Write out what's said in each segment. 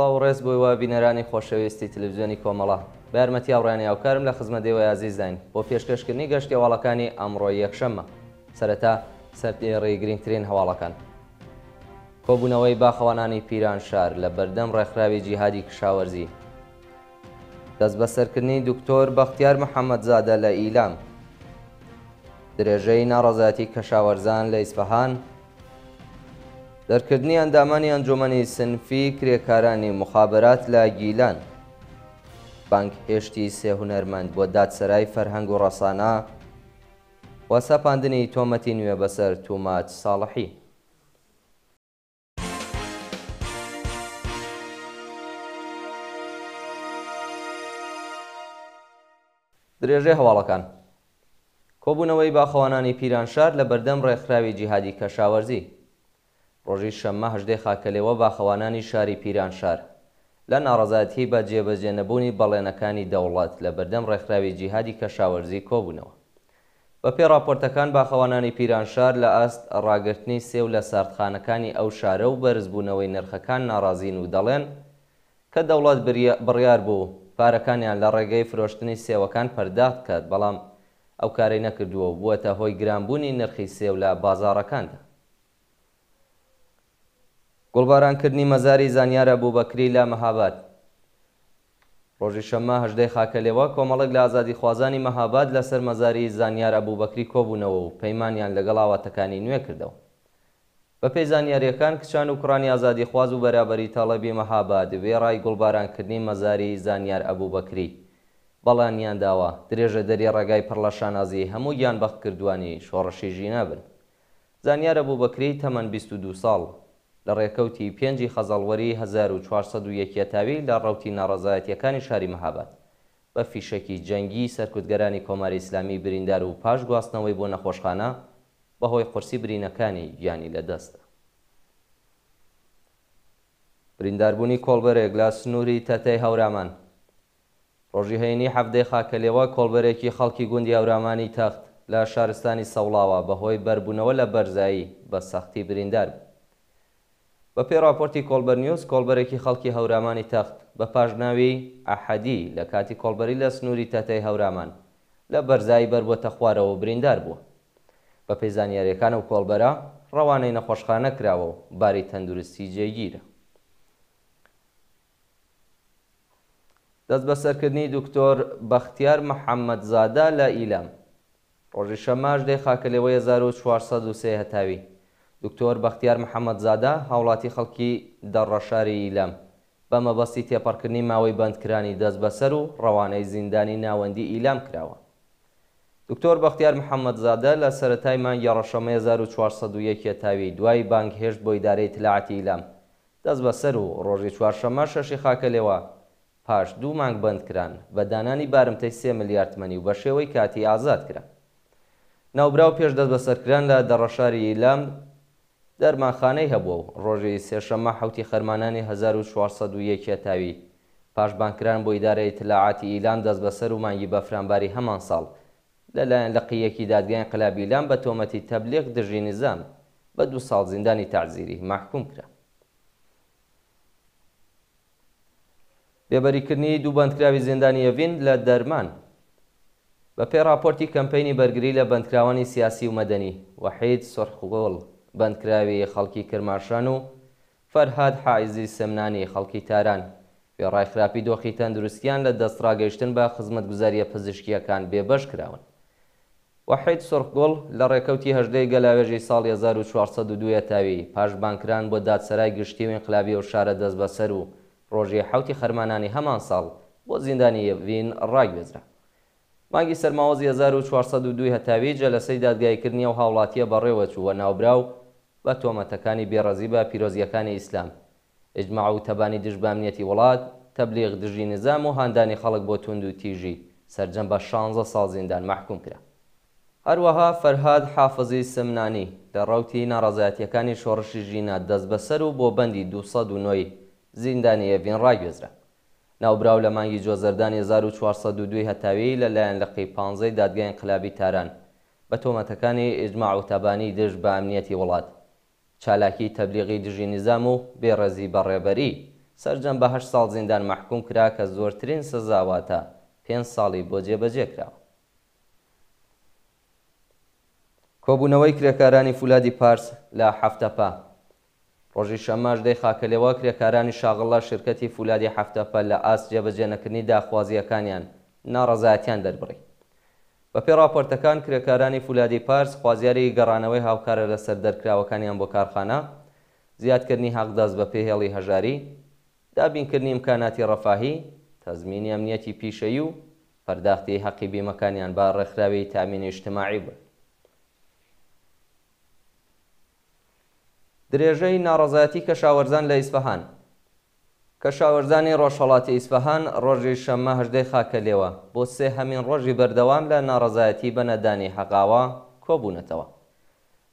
سڵاو ڕێز بۆی وا بینەرانی خۆشەویستی تلویزیۆنی کۆمەڵا بارمەتی هاوڕانی هاوکارم لە خزمەتێوە یازیزدان بۆ پێشکەشکردنی گەشتی هەواڵەکانی ئەمڕۆ یەکشەممە سەرەتا سەرێ ڕێگرینگترین هەواڵەکان کۆبوونەوەی باخەوانانی پیران شار لە بەردەم ڕێکخراوی جیهادی کشاوەرزی دەست بەسەرکردنی دکتۆر بەختیار محەممەدزادە لە ئیلام درێژەی ناڕەزاتی کەشاوەرزان لە ئیسفەهان دەرکردنی ئەندامانی ئەنجۆمەنی سنفی کرێکارانی مخابرات لە گیلان بانک هێشتی سێ هوەرمەند بۆ دادسەرای فەرهەنگ و ڕەسانە وەسەپاندنی تۆمەتی نوێ بەسەر تومات ساڵحی درێژێ هەواڵەکان کۆبوونەوەی باخەوانانی پیرانشار لە بەردەم ڕێکخراوی جیهادی کەشاوەرزی ڕۆژی شەممە هەژدەی خاکەلێەوە باخەوانانی شاری پیرانشار لە ناڕزاتی بە جێبەجێنەبوونی بەڵێنەکانی دەوڵات لە بەردەم ڕێکخراوی جیهادی کەشاوەرزی کۆبوونەوە بە پێ راپۆرتەکان باخەوانانی پیرانشار لە ئاست ڕاگررتنی سێو لە ساردخانەکانی ئەو شارە و بەرزبوونەوەی نرخەکان ناڕازین و دەڵێن کە دەوڵات بڕیار بوو پارەکانیان لە ڕێگەی فرۆشتنی سێوەکان پەرداخت کرد بەڵام ئەو کارەی نەکردووە بووە تا هۆی گرانبوونی نرخی سێو لە بازارەکاندا گوڵبارانکردنی مەزاری زانیارە بوو بەکری لە مەهاباد ڕۆژی شەمە هەژدەی خاکە لێوە کۆمەڵک لە ئازادی خوازانی مەهاباد لەسەر مەزاری زانیارە بوو بەکری کۆبوونەوە و پەیمانیان لەگەڵ ئاواتەکانی نوێ کردەوە بە پێی زانیاریەکان کچان و کوڕانی ئازادی خواز و بەرابەری تاڵەبی مەهاباد وێ ڕای گوڵبارانکردنی مەزاری زانیار ئەبوو بەکری بەڵانیان داوە درێژە دەری ڕێگای پڕلەشانازی هەموو گیان بەخ کردوانی شۆڕەشی ژینە بن زانیارە بوو بەکری تەمەەن 22 ساڵ لە ڕێکەوتی پێنجی خەزەڵوەری 1401 یەتاوی لە ڕوتی ناڕزایەتیەکانی شاری مەهابەت بە فیشکی جەنگی سەرکوتگەرانی کۆماری ئیسلامی بریندار و پاش گواستنەوەی بۆ نەخۆشخانە بەهۆی قرسی برینەکانی یانی لەدەستە. برینداربوونی کۆلبەرێک لە سنووری تەتەی هەورامان. ڕۆژی هەینی هەفتەی خاکەلێەوە کۆلبەرێکی خەڵکی گوندی هەورامانی تەخت لە شارستانی سەوڵاوە بەهۆی بەربوونەوە لە بەرزایی بە سەختی بریندار بوو. بە پێی راپۆرتی کۆلبەرنیوس کۆلبەرێکی خەڵکی هەورامانی تەخت بە پاشناوی ئاحەدی لە کاتی کۆلبەری لە سنووری تەتەی هەورامان لە بەرزایی بەربووەتە خوارەوە بریندار بووە بە پێزانیارەکان و کۆلبەرە ڕەوانەی نەخۆشخانە کراوە و باری تەندروستی جێگیرە دەست بە سەرکردنی دکتۆر بەختیار محەممەد زادا لە ئیلام ڕۆژی شەماش دەی خاکەلەوە 1940 هەتاوی دکتۆر بەختیار محەممەدزادە هاوڵاتی خەڵکی دەڕەشاری ئیلەم بەمە بەستی تێپەڕکردنی ماوەی بەندکرانی دەست بەسەر و ڕەوانەی زیندانی ناوەندی ئیلام کراوە دکتۆر بەختیار محەممەدزادە لە سەتایمان یاڕەشەمە 1401 تاوی دوای بانک هێشت بۆ ئیدارەی تلاعاتی ئیلام دەست بەسەر و ڕۆژی چوارشەمە شەشی خاکە لێوە پاش دوو مانگ بندکران بە دانانی بارمتەی سێ ملیاردمەنی و بە شێوەی کاتی ئازاد کرا. ناوبرا و پێش دەست بەسەرکران لە دەڕەشاری ئیلام دەرمانخانەی هەبوو و ڕۆژی سێشەمە حوتی خەرمانانی 1600 تاوی پاشبانکران بۆ ئیدارەی تلاعاتی ئیلام دەست بەسەر و مانگی بە فرانباری هەمان ساڵ لەلایەن لە قیەکی دادگایان قلابی ئیلام بە تۆمەتی تەبلیغ دژی نظام بە دو ساڵ زیندانی تعزیری محکوم کرا بێبەریکردنی دوو بەندکراوی زیندانی ئەڤین لە دەرمان بە پێ راپۆرتی کەمپینی بەرگری لە بەندکراوانی سیاسی و مەدەنی وحید سرخگۆڵ بەندکراوی خەڵکی کرماشان و فەرهاد حائزی سمنانی خەڵکی تاران وێڕایخراپی دۆخی تەندروستیان لە دەستڕاگەیشتن بە خزمەت گوزاریە پزیشکیەکان بێبەش کراون. وحید سرخگۆڵ لە ڕێکەوتی هەژدەی گەلاوێژی ساڵ 1942 تاوی پاشبانکران بۆ دادسەرای گشتی و انقلابی و شارە دەست بەسەر و ڕۆژی حوتی خەرمانانی هەمان ساڵ بۆ زیندانی وین ڕاگوێزرا. مانگی سەرماوەزی 1942 هەتاوی جەلەسەی دادگایکردنی و هاوڵاتیە بەڕێوە چووە ناوبرا و بە تۆمەتەکانی بێڕەزی بە پیرۆزیەکانی ئیسلام ئجمع و تەبانی دژبامنیەتی وڵات تەبلیغ دژی نظام و هاندانی خەڵک بۆ تونند و تیژی سرجەم بە 16 ساڵ زیندان محکوم کرا هەروەها فەرهاد حافزی سمنانی لە ڕوتی ناڕازایەتیەکانی شۆڕشی ژینە دەست بەسەر و بۆ بەندی 209 زیندانی ئەڤین ڕاگوێزرا ناوبراو لە مانگی جۆزەردان 1402 هەتاوی لەلایەن لەقی پانزەی دادگای انقلابی تاران بە تۆمەتەکانی ئجمع و تەبانی دژ بە ئەمنیەتی وڵات چالاکی تەبلیغی دژی نظام و بێڕێزی بەڕێبەری سەررجەم بە هەشت ساڵ زیندان مححکوم کرا کە زۆرترین سزاواتە پێنج ساڵی بۆ جێبەجێکراوە کۆبوونەوەی کرێکارانی فولادی پارس لە هەفتەپا ڕۆژی شەماش دەی خاکەلێەوە کرێکارانی شاغڵە شرکەتی فولادی هەفتەپە لە ئاس جێبەجێنەکردنی داخوازیەکانیان ناڕەزایەتیان دەربڕی بە پێ راپۆرتەکان کرێکارانی فولادی پارس خوازیاری گەڕانەوەی هاوکارە لە سەر دەرکراوەکانیان بۆ کارخانە زیادکردنی حەقداز بە پێهێڵی هەژاری دابینکردنی ئمکاناتی ڕەفاهی تەزمینی ئەمنیەتی پیشەی و پەرداختی حەقی بیمەکانیان با ڕێکخراوی تامینی اجتماعی بن درێژەی ناڕەزایەتی کەشاوەرزان لە ئیسفەهان کە شاوەرزانی ڕۆژهڵاتی ئیسفەهان ڕۆژی شەممە هەژدەی خاکە لێوە بۆ سێ هەمین ڕۆژی بەردەوام لە ناڕزایەتی بەنەدانی حەقاوە کۆبوونەتەوە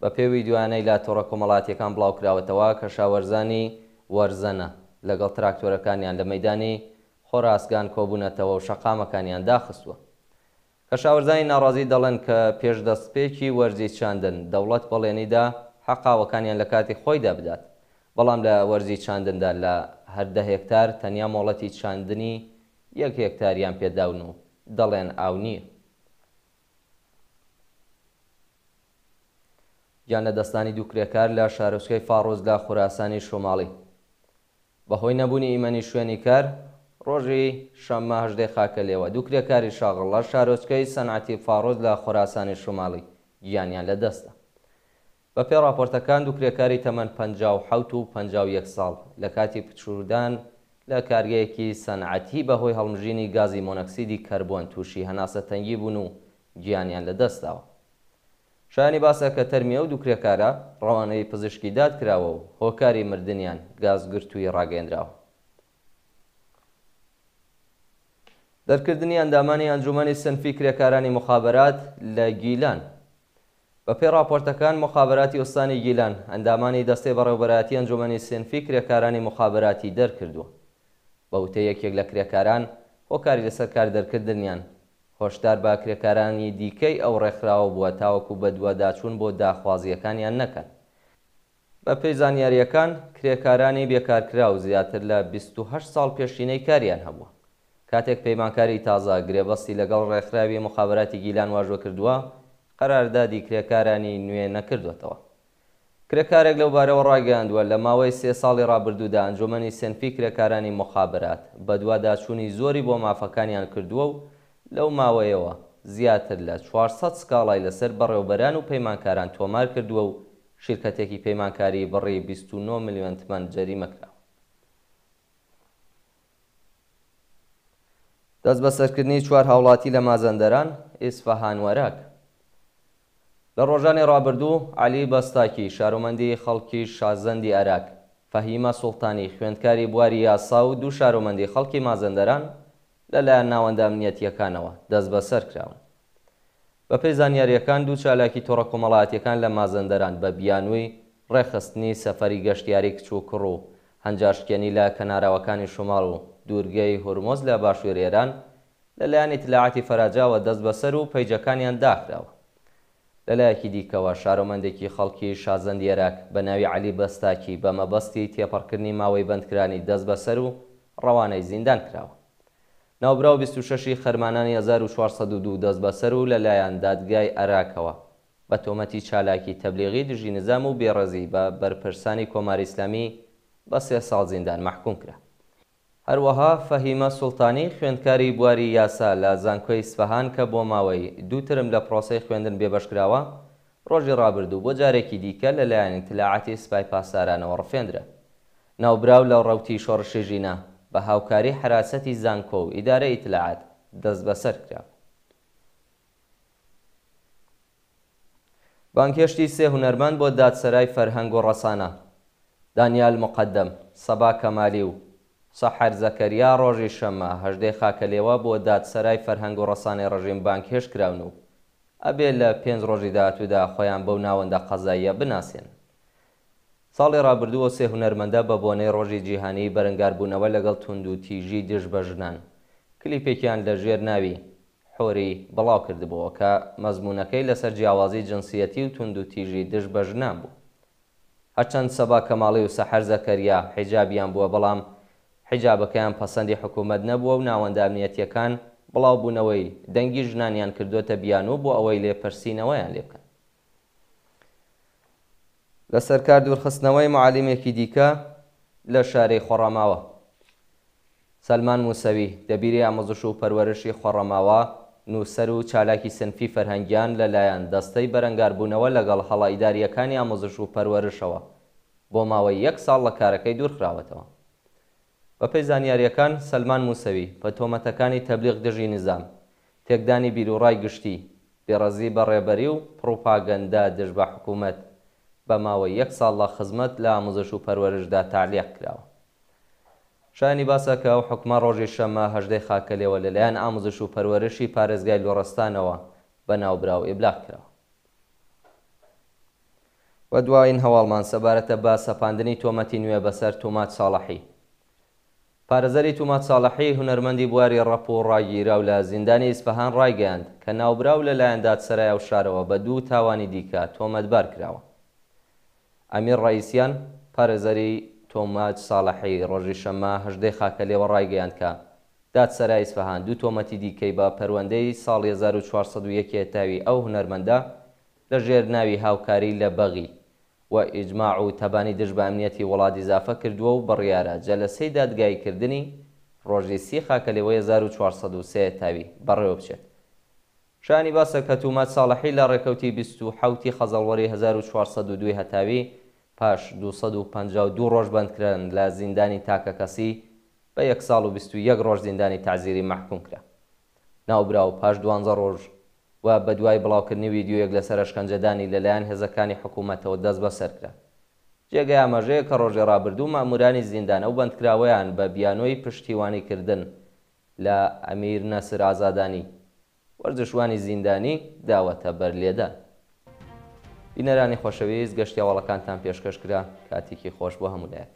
بە پێوی دوانەی لا تۆڕە کۆمەڵاتیەکان بڵاوکراوەتەوە کە شاوەرزانی وەرزەنە لەگەڵ تراکتۆرەکانیان لە مەدانی خۆراسگان کۆبوونەتەوە و شەقامەکانیان داخستووە کە شاوەرزانی ناڕازی دەڵێن کە پێش دەستپێکی وەرزی چاندن دەوڵەت بەڵێنیدا حەقاوەکانیان لە کاتی خۆیدا بدات بەڵام لە وەرزی چاندندا لە هەردە هێکتار تەنیا مۆڵەتی چاندنی یەک هێکتاریان پێداون و دەڵێن ئاو نییە. یانە دەستانی دووکرێکار لە شارۆچکەی فاڕۆزدا خوراسانی شۆماڵی. بەهۆی نەبوونی ئیمەنی شوێنی کار، ڕۆژی شەممەهدەی خاکە لێوە دووکرێکاری شاغڵ لە شارۆچکەی سەنعاتی فاڕۆز لە خوراسانی شوماڵی گیانیان لە دەستە. بە پێ راپۆرتەکان دو کرێکاری تەمەەن 1950 و 51 ساڵ لە کاتی پچوردان لە کارگەیەکی سەنعەتی بەهۆی هەڵمژینی گازی مۆنەکسیدی کەربۆن تووشی هەناسە تەنگی بوون و گیانیان لەدەستاوە. شانی باسە کە تەرمیە و دوکرێکارە ڕەوانەی پزیشکی دادکراوە و هۆکاری مردیان گازگرتووی ڕاگەندراوە. دەرکردنی ئەندامانی ئەنجومی سنفی کرێکارانی مخابرات لە گیلان بە پێ راپۆرتەکان مخابراتی ئۆستانی گیلان ئەندامانی دەستەی بەڕێوبەتی ئەنجومەنی سنفی کرێکارانی مخابراتی دەرکردووە بە وتەی یەکێک لە کرێکاران هۆکاری لەسەر کار دەرکردنیان هۆشدار با کرێکارانی دیکەی ئەو ڕێکخراوە بووە تاوەکو بە دووەداچوون بۆ داخوازیەکانیان نەکەن بە پێی زانیاریەکان کرێکارانی بێکارکرا و زیاتر لە 28 ساڵ پێشینەی کاریان هەبووە کاتێک پەیمانکاری تازە گرێبەستی لەگەڵ ڕێکخراوی مخابراتی گیلان واژۆ کردووە قەراردادی کرێکارانی نوێ نەکردوێتەوە کرێکارێک لەو بارەوە ڕاگەاندووە لە ماوەی سێ ساڵی ڕابردوودا ئەنجومەنی سنفی کرێکارانی مخابرات بە دوواداچوونی زۆری بۆ مافەکانیان کردووە و لەو ماوەیەوە زیاتر لە 400 سکاڵای لەسەر بەڕێوبەران و پەیمانکاران تۆمار کردووە و شرکتێکی پەیمانکاری بڕی 29 میلیۆن تمان جەریمەکرا دەست بە سەرکردنی چوار هاوڵاتی لە مازەندەران ئیسفەهانوەراک لە ڕۆژانی ڕابردوو علی بەستاکی شارۆمەندی خەڵکی شازەندی عراک فەهیمە سوڵتانی خوێندکاری بواری یاسا و دوو شارۆمەندی خەڵکی مازەندەران لەلایەن ناوەندە ئەمنیەتیەکانەوە دەست بەسەر کراون. بە پێی زانیاریەکان دوو چالاکی تۆڕە کۆمەڵاتیەکان لە مازەندەران بە بیانووی ڕێخستنی سەفەری گەشتیاری کچوو کڕ و هەنجاشکێنی لە کەناراوەکانی شوماڵ و دوورگەی هورمۆز لە باشوورێران لەلایەن اطلاعاتی فەراجاوە دەست بەسەر و پەیجەکانیان داخراوە. لەلایەکی دیکەوە شارۆمەندێکی خەڵکی شازەندێرەك بە ناوی علی بەستاکی بە مەبەستی تێپەڕکردنی ماوەی بندکرانی دەست بەسەر و ڕەوانەی زیندان کراوە. ناوبراو 26 خەرمانانی 1942 دەست بەسەر و لەلایەن دادگای عراکەوە بە تۆمەتی چالاکی تەبلیغی دژی نظام و بێڕێزی بە بەرپرسانی کۆماری ئیسلامی بە سێ ساڵ زیندان محکوم کرا. هەروەها فەهیمە سوڵتانی خوێندکاری بواری یاسا لە زانکۆی سفەهان کە بۆ ماوەی دووترم لە پرۆسی خوێندن بێبشکراوە ڕۆژی ڕابردوو بۆ جارێکی دیکە لەلایەن تلاعاتی سپای پاسارانەوە ڕفێندرە ناوبراو لە ڕەوتی شۆڕشێژینە بە هاوکاری حراسەتی زانکۆ و ئیدارە ئیتلاعات دەست بەسەر کرا بانکێشتی سێ هوەرمان بۆ دادسەرای فەرهەنگ و ڕەسانە دانیال مقدم سەبا کەمالی و سەحر زەکەریا ڕۆژی شەمە هەژدەی خاکە لێوە بۆ دادسەرای فەرهەنگ و ڕسانی ڕژیم بانک هێش کراون و ئەبێ لە پێنج ڕۆژی داهاتوودا خۆیان بەو ناوەندە قەزاییە بناسیێن ساڵی ڕابردووە سێ هوەرمەندە بە بۆنەی ڕۆژی جیهانی بەرەنگاربوونەوە لەگەڵ تونند و تیژی دژ بەژنان کلیپێکیان لە ژێر ناوی حۆری بڵاو کردبووە کە مەزمونونەکەی لەسەر جیاوازی جنسیەتی و تونند و تیژی دژ بەژنان بوو هەچەند سەبا کەماڵی و سەحەر زەکەریا حیجابیان بووە بەڵام حیجابەکەیان پەسەندی حکوومەت نەبووە و ناوەندامنیەتیەکان بڵاو بوونەوەی دەنگی ژنانیان کردوتە بیان و بۆ ئەوەی لێپرسینەوەیان لێ بکەن لە سەرکار دوورخستنەوەی معلیمێکی دیکە لە شارەی خۆڕەماوە سلمان موسەوی دەبیری ئامۆزش و پەروەرشی خۆڕەماوە نووسەر و چالاکی سنفی فەرهەنگیان لەلایەن دەستەی بەرەنگاربوونەوە لەگەڵ هەڵایداریەکانی ئامۆزش و پەروەرشەوە بۆ ماوەی یەک ساڵ لە کارەکەی دوورخراوەتەوە بە پێی زانیاریەکان سلمان موسەوی بە تۆمەتەکانی تەبلیغ دژی نظام تێکدانی بیرروڕای گشتی بێڕەزی بە ڕێبەری و پرۆپاگەندا دژ بە حکوومەت بە ماوەی یەک ساڵ لە خزمەت لە ئامۆزش و پەروەرشدا تالیق کراوە شانی باسەکە و حکومە ڕۆژی شەمە هەژدەی خاکەلێەوە لەلایەن ئامۆزش و پەروەرشی پارێزگای لۆڕستانەوە بە ناوبرا و ئێبلاغ کراوە بە دواین هەواڵمان سەبارەتە بە سەپاندنی تۆمەتی نوێ بەسەر تۆمات ساڵحی پارێزەری تومات ساڵحی هوەرمەندی بواری ڕەپ و ڕاگیرا و لە زیندانی ئیسپەهان ڕایگەاند کە ناوبراو لە لایەندات سرای و شارەوە بە دوو تاوانی دیکە تۆمەتبار کراوە. ئەمیر ڕئیسیان پارێزەری تۆمات ساڵحی ڕۆژی شەمە هەشدەی خاکە لێوە ڕایگەیان کە دادسەرای ئیسفەهان دوو تۆمەتی دیکەی بە پەروەندەی ساڵ 1940 تاوی ئەو هوەرمەندە لە ژێر ناوی هاوکاری لە بەغی و ئیجماع و تەبانی دژ بە ئەمنیەتی وڵاتی زافە کردووە و بڕیارە جەلەسەی دادگایکردنی ڕۆژی سی خاکە لەوە 1940 تاوی بەڕێوە بچێت شانی باسە کە تومات ساڵحی لە ڕێکەوتی 1970 خەزەڵوەری 1942 هەتاوی پاش 252 ڕۆژ بندکردن لە زیندانی تاکە کەسی بە 1 ساڵ و 21 ڕۆژ زیندانی تعزیری محکوم کرا ناوبرا و پاش 12 ڕۆژ و بە دوای بڵاوکردنی ویددیوەک لەسەر شکنجەدانی لەلایەن هێزەکانی حکوومەتەوە دەست بەسەرکرا جێگای ئاماژەیە کە ڕۆژێ ڕابردوو مامورانی زیندانە و بەندکراوەیان بە بیانۆی پشتیوانیکردن لە ئەمیر نەسر ئازادانی وەرزشوانی زیندانی داوەتە بەر لێدان بینەرانی خۆشەویست گەشتیاوەڵەکانتان پێشکەش کرا کاتێکی خۆش بۆ هەمولایەت